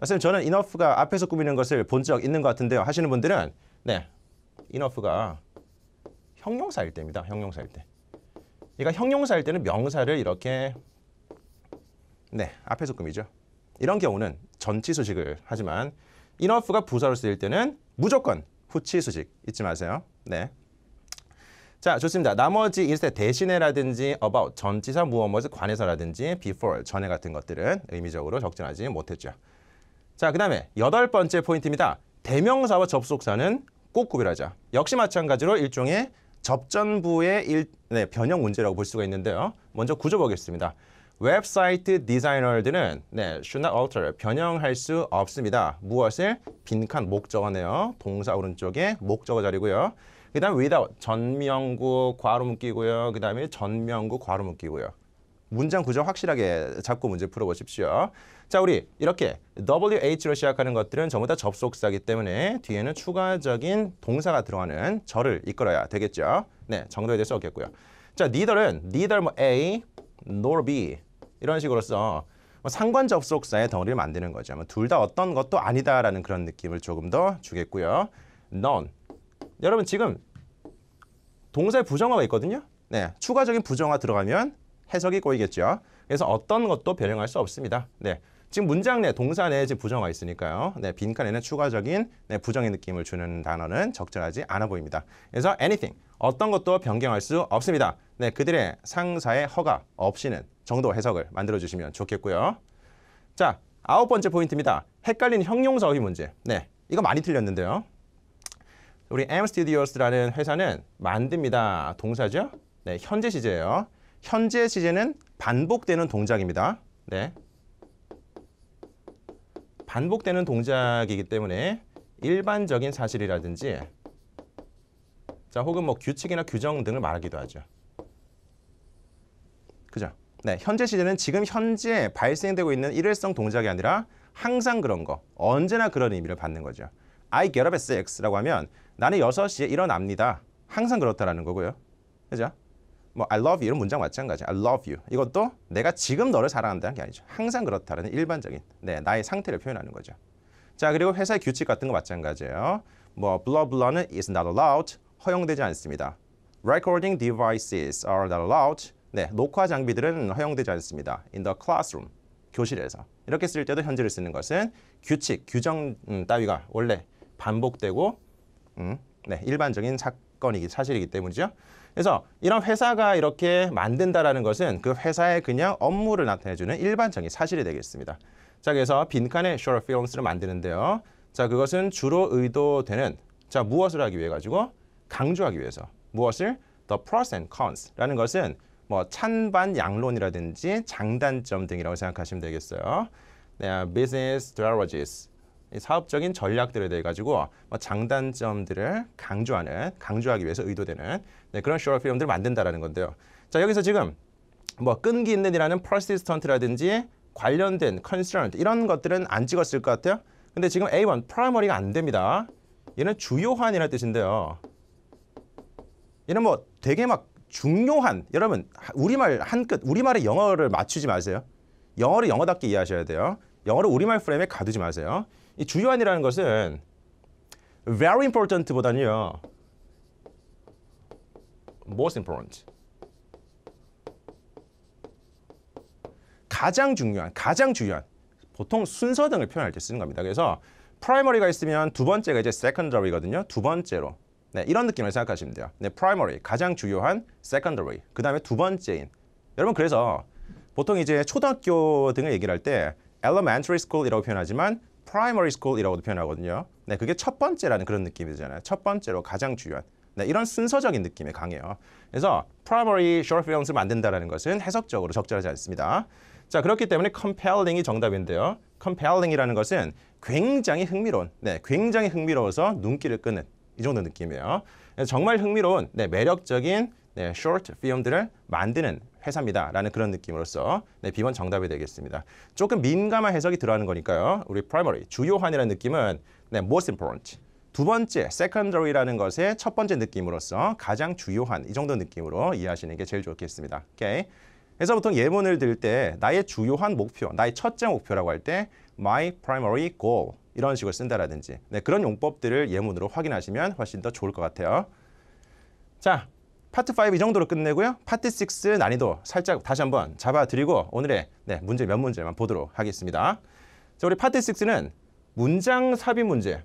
선생님 저는 enough가 앞에서 꾸미는 것을 본 적 있는 것 같은데요. 하시는 분들은 네, enough가 형용사일 때입니다. 형용사일 때. 그러니까 형용사일 때는 명사를 이렇게 네 앞에서 금이죠 이런 경우는 전치수식을 하지만 enough가 부사로 쓰일 때는 무조건 후치수식 잊지 마세요. 네. 자 좋습니다. 나머지 인스 대신에라든지 about 전치사 무엇무엇 관해서라든지 before 전에 같은 것들은 의미적으로 적절하지 못했죠. 자그 다음에 여덟 번째 포인트입니다. 대명사와 접속사는 꼭 구별하자. 역시 마찬가지로 일종의 접전부의 일, 네, 변형 문제라고 볼 수가 있는데요. 먼저 구조 보겠습니다. 웹사이트 디자이너들은 네, should not alter, 변형할 수 없습니다. 무엇을? 빈칸 목적어네요. 동사 오른쪽에 목적어 자리고요. 그 다음 without, 전명구 괄호 묶이고요. 그 다음에 전명구 괄호 묶이고요. 문장 구조 확실하게 잡고 문제 풀어보십시오. 자, 우리 이렇게 WH로 시작하는 것들은 전부 다 접속사기 때문에 뒤에는 추가적인 동사가 들어가는 절을 이끌어야 되겠죠. 네, 정도에 대해서 없겠고요. 자, neither은 neither 뭐 A, nor B 이런 식으로 서뭐 상관 접속사의 덩어리를 만드는 거죠. 뭐둘다 어떤 것도 아니다라는 그런 느낌을 조금 더 주겠고요. none. 여러분 지금 동사에 부정어가 있거든요. 네, 추가적인 부정어 들어가면 해석이 꼬이겠죠. 그래서 어떤 것도 변형할 수 없습니다. 네, 지금 문장 내 동사 내에 부정어가 있으니까요. 네, 빈칸에는 추가적인 네, 부정의 느낌을 주는 단어는 적절하지 않아 보입니다. 그래서 anything 어떤 것도 변경할 수 없습니다. 네, 그들의 상사의 허가 없이는 정도 해석을 만들어 주시면 좋겠고요. 자, 아홉 번째 포인트입니다. 헷갈리는 형용사 어휘 문제. 네, 이거 많이 틀렸는데요. 우리 M Studios라는 회사는 만듭니다. 동사죠? 네, 현재 시제예요. 현재 시제는 반복되는 동작입니다. 네, 반복되는 동작이기 때문에 일반적인 사실이라든지 자 혹은 뭐 규칙이나 규정 등을 말하기도 하죠. 그죠? 네, 현재 시제는 지금 현재 발생되고 있는 일회성 동작이 아니라 항상 그런 거, 언제나 그런 의미를 받는 거죠. I get up at 6라고 하면 나는 6시에 일어납니다. 항상 그렇다라는 거고요. 그죠? 뭐 I love you 이런 문장 마찬가지. I love you. 이것도 내가 지금 너를 사랑한다는 게 아니죠. 항상 그렇다는 일반적인 네, 나의 상태를 표현하는 거죠. 자, 그리고 회사의 규칙 같은 거 마찬가지예요. 뭐 blah blah는 is not allowed. 허용되지 않습니다. Recording devices are not allowed. 네, 녹화 장비들은 허용되지 않습니다. In the classroom. 교실에서. 이렇게 쓸 때도 현재를 쓰는 것은 규칙, 규정 음, 따위가 원래 반복되고 음, 네, 일반적인 사건이기 사실이기 때문이죠. 그래서 이런 회사가 이렇게 만든다라는 것은 그 회사의 그냥 업무를 나타내주는 일반적인 사실이 되겠습니다. 자, 그래서 빈칸에 short films를 만드는데요. 자, 그것은 주로 의도되는 자, 무엇을 하기 위해 가지고 강조하기 위해서 무엇을 the pros and cons라는 것은 뭐 찬반 양론이라든지 장단점 등이라고 생각하시면 되겠어요. 네, business strategies 사업적인 전략들에 대해 가지고 뭐 장단점들을 강조하는 강조하기 위해서 의도되는 네, 그런 쇼트 필름들을 만든다라는 건데요. 자 여기서 지금 뭐 끈기 있는이라는 persistent라든지 관련된 c o n c e r n 이런 것들은 안 찍었을 것 같아요. 근데 지금 A1 primary가 안 됩니다. 얘는 주요한이라는 뜻인데요. 얘는 뭐 되게 막 중요한 여러분 우리말 한끝 우리말의 영어를 맞추지 마세요. 영어를 영어답게 이해하셔야 돼요. 영어를 우리말 프레임에 가두지 마세요. 이 주요한이라는 것은 very important보다는요. most important. 가장 중요한, 가장 중요한. 보통 순서 등을 표현할 때 쓰는 겁니다. 그래서 primary가 있으면 두 번째가 이제 secondary거든요. 두 번째로. 네, 이런 느낌을 생각하시면 돼요. 네, primary, 가장 중요한, secondary, 그 다음에 두 번째인. 여러분 그래서 보통 이제 초등학교 등을 얘기를 할 때 elementary school이라고 표현하지만 primary school이라고도 표현하거든요. 네, 그게 첫 번째라는 그런 느낌이 잖아요첫 번째로 가장 중요한. 네, 이런 순서적인 느낌이 강해요. 그래서 primary short films를 만든다는 것은 해석적으로 적절하지 않습니다. 자, 그렇기 때문에 compelling이 정답인데요. compelling이라는 것은 굉장히 흥미로운, 네, 굉장히 흥미로워서 눈길을 끄는 이 정도 느낌이에요. 정말 흥미로운, 네, 매력적인 네, short film들을 만드는 회사입니다. 라는 그런 느낌으로써 네, B번 정답이 되겠습니다. 조금 민감한 해석이 들어가는 거니까요. 우리 primary, 주요한이라는 느낌은 네, most important, 두 번째, secondary라는 것의 첫 번째 느낌으로써 가장 주요한 이 정도 느낌으로 이해하시는 게 제일 좋겠습니다. 오케이. 그래서 보통 예문을 들 때 나의 주요한 목표, 나의 첫째 목표라고 할 때 my primary goal 이런 식으로 쓴다라든지 네, 그런 용법들을 예문으로 확인하시면 훨씬 더 좋을 것 같아요. 자, 파트 5 이 정도로 끝내고요. 파트 6 난이도 살짝 다시 한번 잡아드리고 오늘의 네, 문제 몇 문제만 보도록 하겠습니다. 자, 우리 파트 6는 문장 삽입 문제.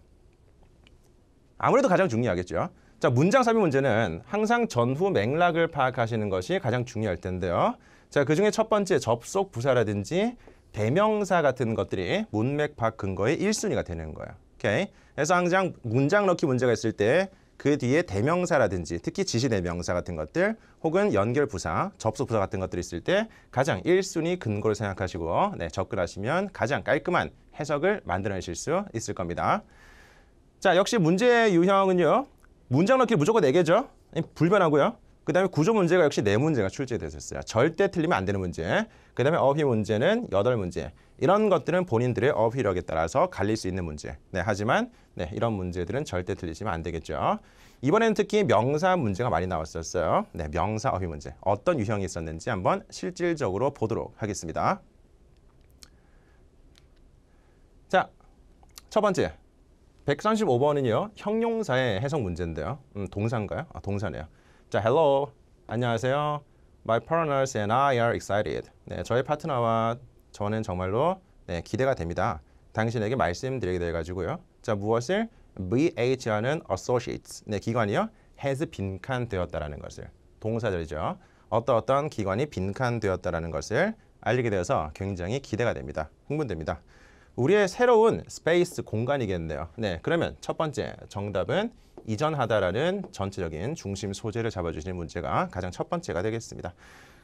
아무래도 가장 중요하겠죠. 자, 문장 삽입 문제는 항상 전후 맥락을 파악하시는 것이 가장 중요할 텐데요. 자, 그중에 첫 번째 접속 부사라든지 대명사 같은 것들이 문맥 파악 근거의 1순위가 되는 거예요. 오케이? 그래서 항상 문장 넣기 문제가 있을 때그 뒤에 대명사라든지 특히 지시대명사 같은 것들 혹은 연결부사, 접속부사 같은 것들이 있을 때 가장 일순위 근거를 생각하시고 네, 접근하시면 가장 깔끔한 해석을 만들어내실 수 있을 겁니다. 자, 역시 문제 의 유형은요. 문장 넣기 무조건 4개죠. 불변하고요. 그다음에 구조 문제가 역시 네 문제가 출제됐었어요. 절대 틀리면 안 되는 문제. 그다음에 어휘 문제는 여덟 문제. 이런 것들은 본인들의 어휘력에 따라서 갈릴 수 있는 문제. 네, 하지만 네, 이런 문제들은 절대 틀리시면 안 되겠죠. 이번에는 특히 명사 문제가 많이 나왔었어요. 네, 명사 어휘 문제. 어떤 유형이 있었는지 한번 실질적으로 보도록 하겠습니다. 자, 첫 번째. 135번은요. 형용사의 해석 문제인데요. 음, 동사인가요? 아, 동사네요. 자, hello. 안녕하세요. My partners and I are excited. 네, 저희 파트너와 저는 정말로 네, 기대가 됩니다. 당신에게 말씀드리게 돼 가지고요. 자, 무엇을 VH라는 associates. 네, 기관이요. has 빈칸되었다라는 것을. 동사들이죠 어떤 어떤 기관이 빈칸되었다라는 것을 알리게 되어서 굉장히 기대가 됩니다. 흥분됩니다. 우리의 새로운 스페이스 공간이겠는데요 네, 그러면 첫 번째 정답은 이전하다라는 전체적인 중심 소재를 잡아주시는 문제가 가장 첫 번째가 되겠습니다.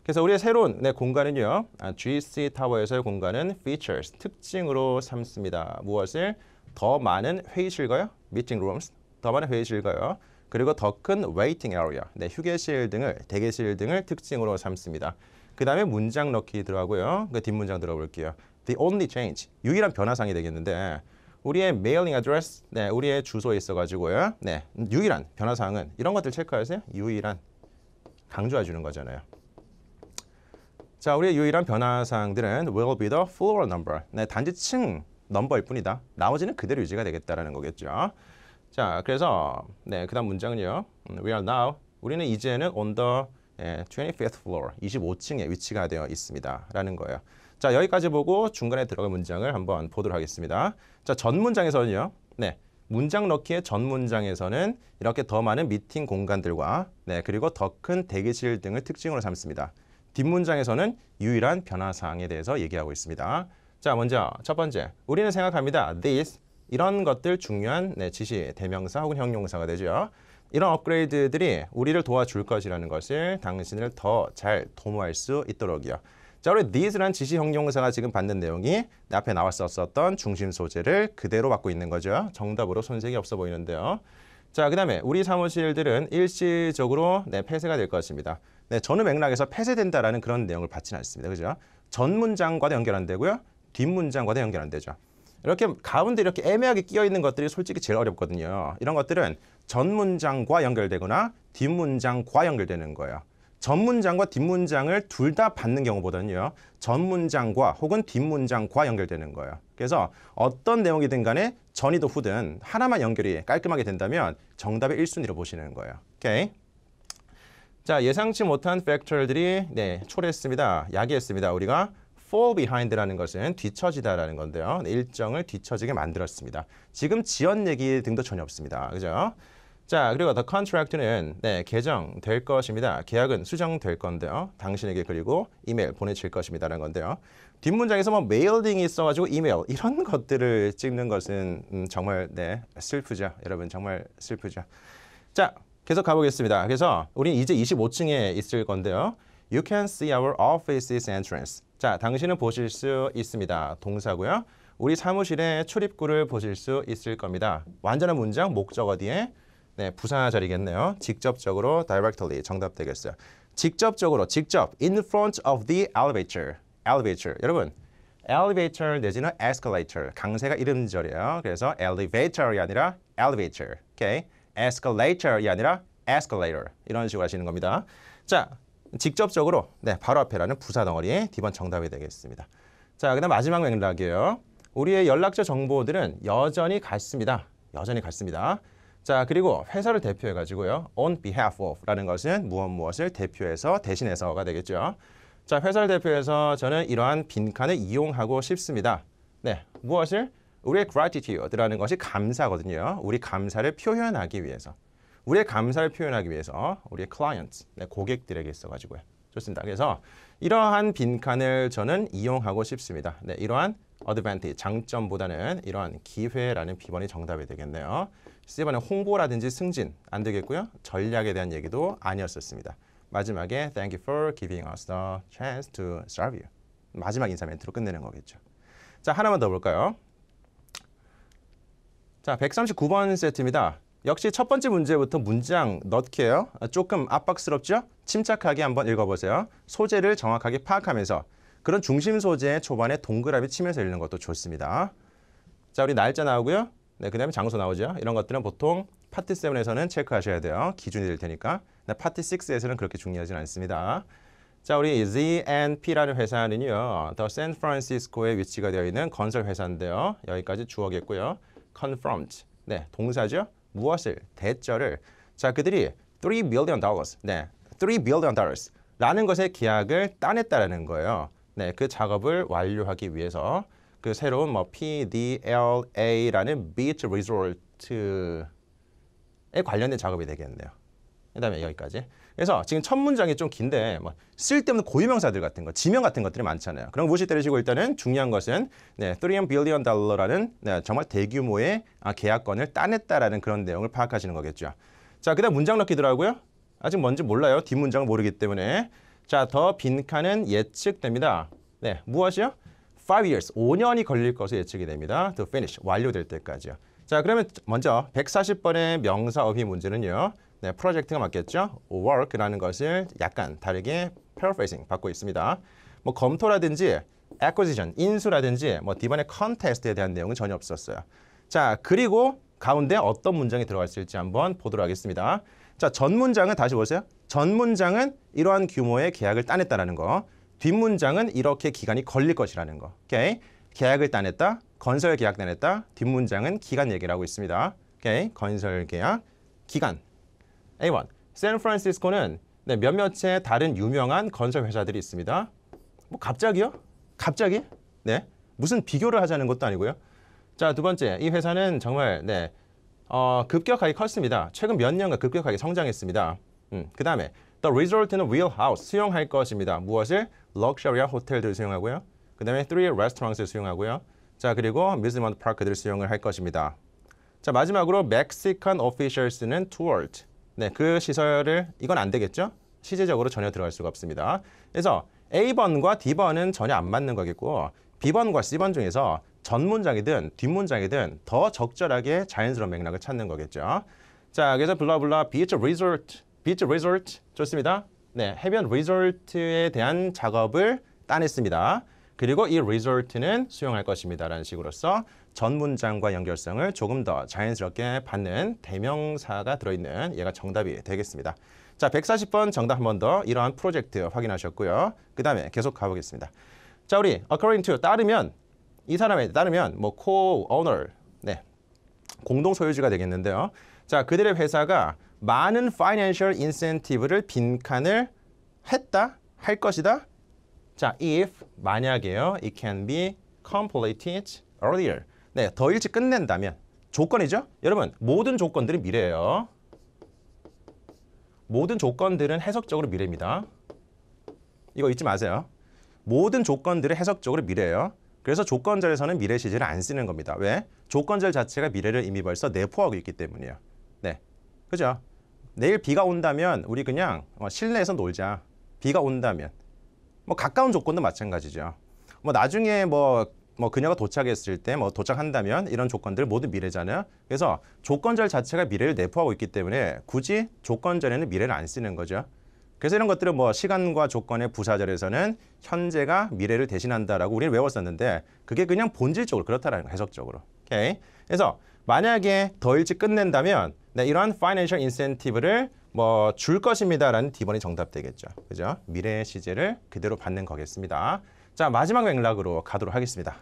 그래서 우리의 새로운 네, 공간은요. 아, GC 타워에서의 공간은 features, 특징으로 삼습니다. 무엇을? 더 많은 회의실과요. meeting rooms, 더 많은 회의실과요. 그리고 더 큰 waiting area, 네, 휴게실 등을, 대기실 등을 특징으로 삼습니다. 그 다음에 문장 넣기 들어가고요. 그 뒷문장 들어볼게요. The only change, 유일한 변화상이 되겠는데 우리의 메일링 아 d d r 네, 우리의 주소에 있어가지고요. 네, 유일한 변화사항은 이런 것들 체크하세요. 유일한 강조해 주는 거잖아요. 자, 우리의 유일한 변화사항들은 will be the floor number. 네, 단지 층 넘버일 뿐이다. 나머지는 그대로 유지가 되겠다라는 거겠죠. 자, 그래서 네, 그다음 문장은요. We are now. 우리는 이제는 on the 25th floor, 25층에 위치가 되어 있습니다. 라는 거예요. 자, 여기까지 보고 중간에 들어갈 문장을 한번 보도록 하겠습니다. 자, 전 문장에서는요. 네. 문장 넣기의 전 문장에서는 이렇게 더 많은 미팅 공간들과 네, 그리고 더 큰 대기실 등을 특징으로 삼습니다. 뒷문장에서는 유일한 변화사항에 대해서 얘기하고 있습니다. 자, 먼저 첫 번째. 우리는 생각합니다. this 이런 것들 중요한 네, 지시 대명사 혹은 형용사가 되죠. 이런 업그레이드들이 우리를 도와줄 것이라는 것을 당신을 더 잘 도모할 수 있도록이요. 자, 우리 these란 지시 형용사가 지금 받는 내용이 앞에 나왔었던 중심 소재를 그대로 받고 있는 거죠. 정답으로 손색이 없어 보이는데요. 자, 그 다음에 우리 사무실들은 일시적으로 네, 폐쇄가 될 것입니다. 네, 전후 맥락에서 폐쇄된다라는 그런 내용을 받지는 않습니다. 그죠? 전 문장과도 연결 안 되고요. 뒷 문장과도 연결 안 되죠. 이렇게 가운데 이렇게 애매하게 끼어 있는 것들이 솔직히 제일 어렵거든요. 이런 것들은 전 문장과 연결되거나 뒷 문장과 연결되는 거예요. 전문장과 뒷문장을 둘 다 받는 경우보다는요. 전문장과 혹은 뒷문장과 연결되는 거예요. 그래서 어떤 내용이든 간에 전이든 후든 하나만 연결이 깔끔하게 된다면 정답의 1순위로 보시는 거예요. 오케이? 자, 예상치 못한 팩터들이 네, 초래했습니다. 야기했습니다. 우리가 fall behind라는 것은 뒤처지다라는 건데요. 네, 일정을 뒤처지게 만들었습니다. 지금 지연 얘기 등도 전혀 없습니다. 그죠? 자, 그리고 the contract는 네, 개정될 것입니다. 계약은 수정될 건데요. 당신에게 그리고 이메일 보내질 것입니다라는 건데요. 뒷문장에서 뭐 메일링이 있어가지고 이메일 이런 <laughs> 것들을 찍는 것은 음, 정말 네 슬프죠. 여러분 정말 슬프죠. 자, 계속 가보겠습니다. 그래서 우리 이제 25층에 있을 건데요. You can see our office's entrance. 자, 당신은 보실 수 있습니다. 동사고요. 우리 사무실의 출입구를 보실 수 있을 겁니다. 완전한 문장 목적어 뒤에 네, 부사 자리겠네요. 직접적으로 directly 정답 되겠어요. 직접적으로 직접 in front of the elevator. elevator. 여러분, elevator 내지는 escalator. 강세가 이름절이에요. 그래서 elevator이 아니라 elevator. 오케이. escalator이 아니라 escalator. 이런 식으로 하시는 겁니다. 자, 직접적으로 네, 바로 앞에라는 부사 덩어리 디번 정답이 되겠습니다. 자, 그다음 마지막 맥락이에요. 우리의 연락처 정보들은 여전히 같습니다. 여전히 같습니다. 자 그리고 회사를 대표해 가지고요. on behalf of라는 것은 무엇 무엇을 대표해서 대신해서가 되겠죠. 자 회사를 대표해서 저는 이러한 빈칸을 이용하고 싶습니다. 네 무엇을 우리의 gratitude라는 것이 감사거든요. 우리 감사를 표현하기 위해서 우리의 감사를 표현하기 위해서 우리의 clients 네, 고객들에게 있어가지고요. 좋습니다. 그래서 이러한 빈칸을 저는 이용하고 싶습니다. 네, 이러한 어드밴티 장점보다는 이러한 기회라는 비번이 정답이 되겠네요. 시제반의 홍보라든지 승진 안 되겠고요. 전략에 대한 얘기도 아니었었습니다. 마지막에 Thank you for giving us the chance to serve you. 마지막 인사 멘트로 끝내는 거겠죠. 자, 하나만 더 볼까요? 자, 139번 세트입니다. 역시 첫 번째 문제부터 문장 넣게예요 조금 압박스럽죠? 침착하게 한번 읽어보세요. 소재를 정확하게 파악하면서 그런 중심 소재 초반에 동그라미 치면서 읽는 것도 좋습니다. 자, 우리 날짜 나오고요. 네, 그 다음에 장소 나오죠. 이런 것들은 보통 파트 7에서는 체크하셔야 돼요. 기준이 될 테니까. 파티 6에서는 그렇게 중요하진 않습니다. 자, 우리 ZNP라는 회사는요. 더 샌프란시스코에 위치가 되어 있는 건설 회사인데요. 여기까지 주어겠고요. Confront. 네, 동사죠. 무엇을, 대절을. 자, 그들이 3 billion dollars. 네, 3 billion dollars. 라는 것의 계약을 따냈다라는 거예요. 네, 그 작업을 완료하기 위해서 그 새로운 뭐 PDLA라는 beach resort에 관련된 작업이 되겠네요. 그다음에 여기까지. 그래서 지금 첫 문장이 좀 긴데 뭐 쓸데없는 고유명사들 같은 거, 지명 같은 것들이 많잖아요. 그럼 무시 때리시고 일단은 중요한 것은 네, 3 billion dollar라는 네, 정말 대규모의 아, 계약권을 따냈다라는 그런 내용을 파악하시는 거겠죠. 자, 그다음 문장 넣기더라고요. 아직 뭔지 몰라요. 뒷문장을 모르기 때문에. 자, 더 빈칸은 예측됩니다. 네, 무엇이요? 5 years, 5년이 걸릴 것으로 예측이 됩니다. to finish, 완료될 때까지요. 자, 그러면 먼저 140번의 명사 어휘 문제는요. 네, 프로젝트가 맞겠죠? work라는 것을 약간 다르게 paraphrasing 받고 있습니다. 뭐 검토라든지 acquisition, 인수라든지 뭐디번에컨테스트에 대한 내용은 전혀 없었어요. 자, 그리고 가운데 어떤 문장이 들어가 있을지 한번 보도록 하겠습니다. 자, 전 문장은 다시 보세요. 전 문장은 이러한 규모의 계약을 따냈다는 거. 뒷문장은 이렇게 기간이 걸릴 것이라는 거. 오케이? 계약을 따냈다, 건설 계약 따냈다, 뒷문장은 기간 얘기를 하고 있습니다. 오케이? 건설 계약, 기간. A1. 샌프란시스코는 네, 몇몇의 다른 유명한 건설 회사들이 있습니다. 뭐 갑자기요? 갑자기? 네. 무슨 비교를 하자는 것도 아니고요. 자, 두 번째. 이 회사는 정말 네. 어, 급격하게 컸습니다. 최근 몇 년간 급격하게 성장했습니다. 음, 그다음에 The resort는 w h e e l house, 수용할 것입니다. 무엇을? 럭셔리한 호텔들을 수용하고요. 그 다음에 three restaurants를 수용하고요. 자, 그리고 amusement park들 을 수용을 할 것입니다. 자, 마지막으로 Mexican officials는 t o u a r d 네, 그 시설을, 이건 안 되겠죠? 시제적으로 전혀 들어갈 수가 없습니다. 그래서 A번과 D번은 전혀 안 맞는 거겠고 B번과 C번 중에서 전문장이든 뒷문장이든 더 적절하게 자연스러운 맥락을 찾는 거겠죠. 자, 그래서 블라블라 beach resort b e 리 c 트 좋습니다. 네, 해변 리조트에 대한 작업을 따냈습니다. 그리고 이 리조트는 수용할 것입니다. 라는 식으로써 전문장과 연결성을 조금 더 자연스럽게 받는 대명사가 들어있는 얘가 정답이 되겠습니다. 자, 140번 정답 한 번 더 이러한 프로젝트 확인하셨고요. 그 다음에 계속 가보겠습니다. 자, 우리 according to 따르면 이 사람에 따르면 뭐 co-owner, 네, 공동 소유주가 되겠는데요. 자, 그들의 회사가 많은 financial incentive를 빈칸을 했다 할 것이다. 자, if 만약에요. it can be completed earlier. 네, 더 일찍 끝낸다면 조건이죠? 여러분, 모든 조건들이 미래예요. 모든 조건들은 해석적으로 미래입니다. 이거 잊지 마세요. 모든 조건들은 해석적으로 미래예요. 그래서 조건절에서는 미래 시제를 안 쓰는 겁니다. 왜? 조건절 자체가 미래를 이미 벌써 내포하고 있기 때문이에요. 네, 그죠? 내일 비가 온다면 우리 그냥 어, 실내에서 놀자. 비가 온다면. 뭐 가까운 조건도 마찬가지죠. 뭐 나중에 뭐, 뭐 그녀가 도착했을 때 뭐 도착한다면 이런 조건들 모두 미래잖아요. 그래서 조건절 자체가 미래를 내포하고 있기 때문에 굳이 조건절에는 미래를 안 쓰는 거죠. 그래서 이런 것들은 뭐 시간과 조건의 부사절에서는 현재가 미래를 대신한다라고 우리는 외웠었는데 그게 그냥 본질적으로 그렇다라는 거, 해석적으로. 오케이. 그래서 만약에 더 일찍 끝낸다면 네, 이러한 financial incentive를 뭐 줄 것입니다라는 D번이 정답 되겠죠. 그죠? 미래의 시제를 그대로 받는 거겠습니다. 자, 마지막 맥락으로 가도록 하겠습니다.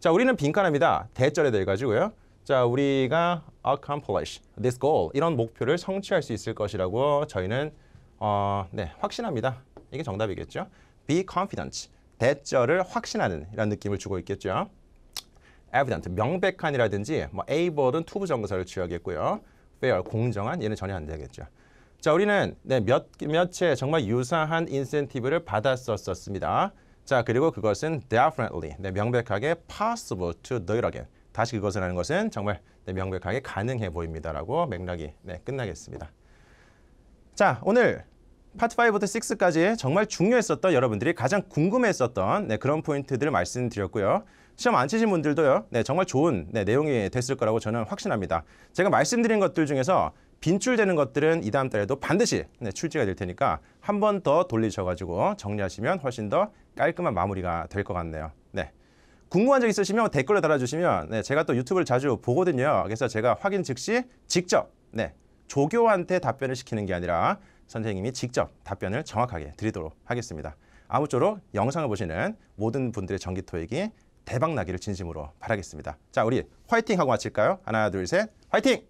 자, 우리는 빈칸합니다. 대절에 대해 가지고요. 자, 우리가 accomplish this goal 이런 목표를 성취할 수 있을 것이라고 저희는 어, 네, 확신합니다. 이게 정답이겠죠. be confident. 대절을 확신하는 이런 느낌을 주고 있겠죠. evident, 명백한이라든지 뭐 able은 투부 정사를 취하겠고요. fair, 공정한 얘는 전혀 안 되겠죠. 자, 우리는 네, 몇, 몇채 정말 유사한 인센티브를 받았었습니다. 자, 그리고 그것은 definitely, 네, 명백하게 possible to do it again. 다시 그것을 하는 것은 정말 네, 명백하게 가능해 보입니다라고 맥락이 네, 끝나겠습니다. 자, 오늘 파트 5부터 6까지 정말 중요했었던 여러분들이 가장 궁금했었던 네, 그런 포인트들을 말씀드렸고요. 시험 안 치신 분들도요. 네, 정말 좋은 네, 내용이 됐을 거라고 저는 확신합니다. 제가 말씀드린 것들 중에서 빈출되는 것들은 이 다음 달에도 반드시 네, 출제가 될 테니까 한 번 더 돌리셔가지고 정리하시면 훨씬 더 깔끔한 마무리가 될 것 같네요. 네. 궁금한 적 있으시면 댓글로 달아주시면 네, 제가 또 유튜브를 자주 보거든요. 그래서 제가 확인 즉시 직접 네, 조교한테 답변을 시키는 게 아니라 선생님이 직접 답변을 정확하게 드리도록 하겠습니다. 아무쪼록 영상을 보시는 모든 분들의 정기토익이 대박 나기를 진심으로 바라겠습니다. 자, 우리 화이팅 하고 마칠까요? 하나, 둘, 셋. 화이팅!